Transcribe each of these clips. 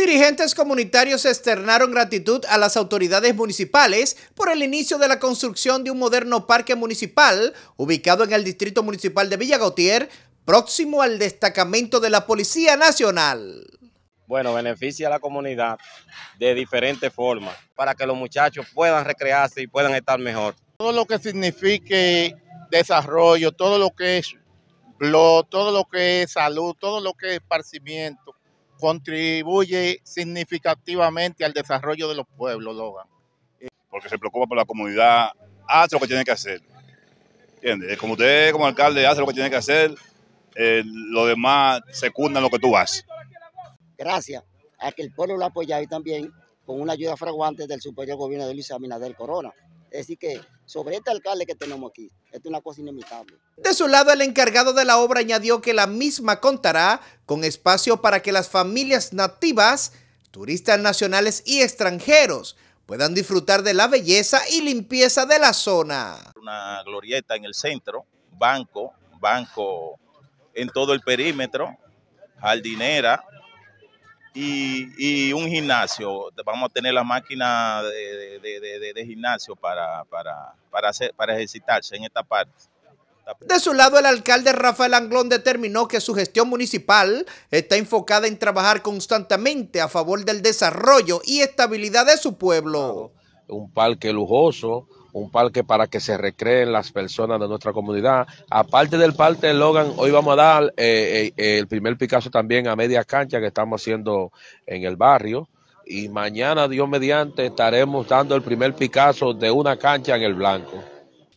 Dirigentes comunitarios externaron gratitud a las autoridades municipales por el inicio de la construcción de un moderno parque municipal ubicado en el Distrito Municipal de Villa Gautier, próximo al destacamento de la Policía Nacional. Bueno, beneficia a la comunidad de diferentes formas para que los muchachos puedan recrearse y puedan estar mejor. Todo lo que signifique desarrollo, todo lo que es blog, todo lo que es salud, todo lo que es esparcimiento, contribuye significativamente al desarrollo de los pueblos, Logan. Porque se preocupa por la comunidad, hace lo que tiene que hacer. ¿Entiendes? Como usted, como alcalde, hace lo que tiene que hacer, eh, lo demás secundan lo que tú haces. Gracias a que el pueblo lo ha y también con una ayuda fraguante del superior gobierno de Luis Abinader Corona. Es decir que sobre este alcalde que tenemos aquí. Esto es una cosa inimitable. De su lado, el encargado de la obra añadió que la misma contará con espacio para que las familias nativas, turistas nacionales y extranjeros puedan disfrutar de la belleza y limpieza de la zona. Una glorieta en el centro, banco, banco en todo el perímetro, jardinera, y, un gimnasio. Vamos a tener la máquina de, gimnasio para, hacer, para ejercitarse en esta parte. De su lado, el alcalde Rafael Anglón determinó que su gestión municipal está enfocada en trabajar constantemente a favor del desarrollo y estabilidad de su pueblo. Un parque lujoso, un parque para que se recreen las personas de nuestra comunidad. Aparte del parque Logan, hoy vamos a dar eh, eh, eh, el primer Picasso también a media cancha que estamos haciendo en el barrio. Y mañana, Dios mediante, estaremos dando el primer Picasso de una cancha en el blanco.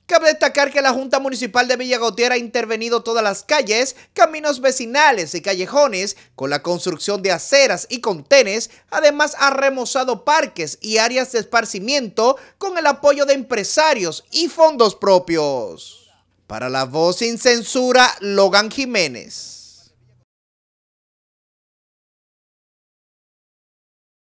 Cabe destacar que la Junta Municipal de Villa ha intervenido todas las calles, caminos vecinales y callejones con la construcción de aceras y contenes, además ha remozado parques y áreas de esparcimiento con el apoyo de empresarios y fondos propios. Para la voz sin censura, Logan Jiménez.